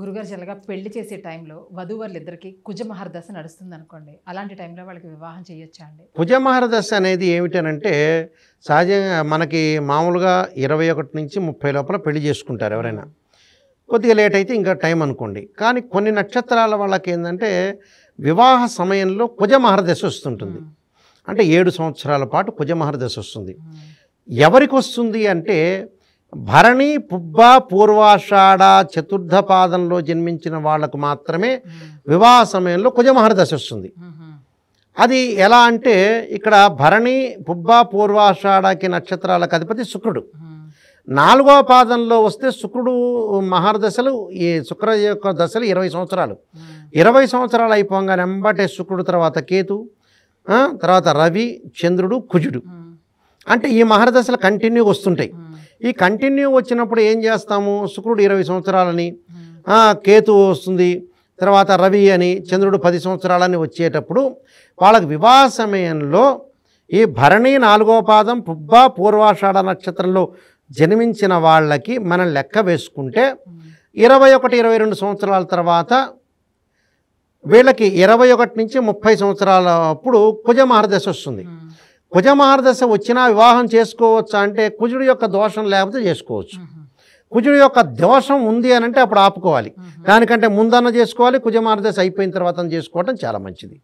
గురుగారు జలగా పెళ్లి చేసే టైంలో వధూవరులిద్దరికి కుజ మహర్దశ నడుస్తుంది అనుకోండి అలాంటి టైంలో వాళ్ళకి వివాహం చేయొచ్చా అండి కుజ మహర్దశ అనేది ఏమిటనంటే సహజంగా మనకి మామూలుగా ఇరవై ఒకటి నుంచి ముప్పై లోపల పెళ్లి చేసుకుంటారు ఎవరైనా కొద్దిగా లేట్ అయితే ఇంకా టైం అనుకోండి కానీ కొన్ని నక్షత్రాల వాళ్ళకి ఏంటంటే వివాహ సమయంలో కుజ మహర్దశ వస్తుంటుంది అంటే ఏడు సంవత్సరాల పాటు కుజ మహర్దశ వస్తుంది ఎవరికి వస్తుంది అంటే భరణి పుబ్బ పూర్వాషాఢ చతుర్థ పాదంలో జన్మించిన వాళ్లకు మాత్రమే వివాహ సమయంలో కుజమహరదశ వస్తుంది అది ఎలా అంటే ఇక్కడ భరణి పుబ్బ పూర్వాషాఢకి నక్షత్రాలకు అధిపతి శుక్రుడు నాలుగవ పాదంలో వస్తే శుక్రుడు దశలు ఈ శుక్ర యొక్క దశలు ఇరవై సంవత్సరాలు ఇరవై సంవత్సరాలు అయిపోగానే వెంబటే శుక్రుడు తర్వాత కేతు తర్వాత రవి చంద్రుడు కుజుడు అంటే ఈ మహారదశలు కంటిన్యూ వస్తుంటాయి ఈ కంటిన్యూ వచ్చినప్పుడు ఏం చేస్తాము శుక్రుడు ఇరవై సంవత్సరాలని కేతు వస్తుంది తర్వాత రవి అని చంద్రుడు పది సంవత్సరాలని వచ్చేటప్పుడు వాళ్ళకి వివాహ సమయంలో ఈ భరణి నాలుగో పాదం పుబ్బ పూర్వాషాఢ నక్షత్రంలో జన్మించిన వాళ్ళకి మనం లెక్క వేసుకుంటే ఇరవై ఒకటి ఇరవై రెండు సంవత్సరాల తర్వాత వీళ్ళకి ఇరవై ఒకటి నుంచి ముప్పై సంవత్సరాల అప్పుడు కుజ మహారదశ వస్తుంది కుజమహారదశ వచ్చినా వివాహం చేసుకోవచ్చా అంటే కుజుడి యొక్క దోషం లేకపోతే చేసుకోవచ్చు కుజుడి యొక్క దోషం ఉంది అని అంటే అప్పుడు ఆపుకోవాలి దానికంటే ముందన్న చేసుకోవాలి కుజమార్గదశ అయిపోయిన తర్వాత చేసుకోవటం చాలా మంచిది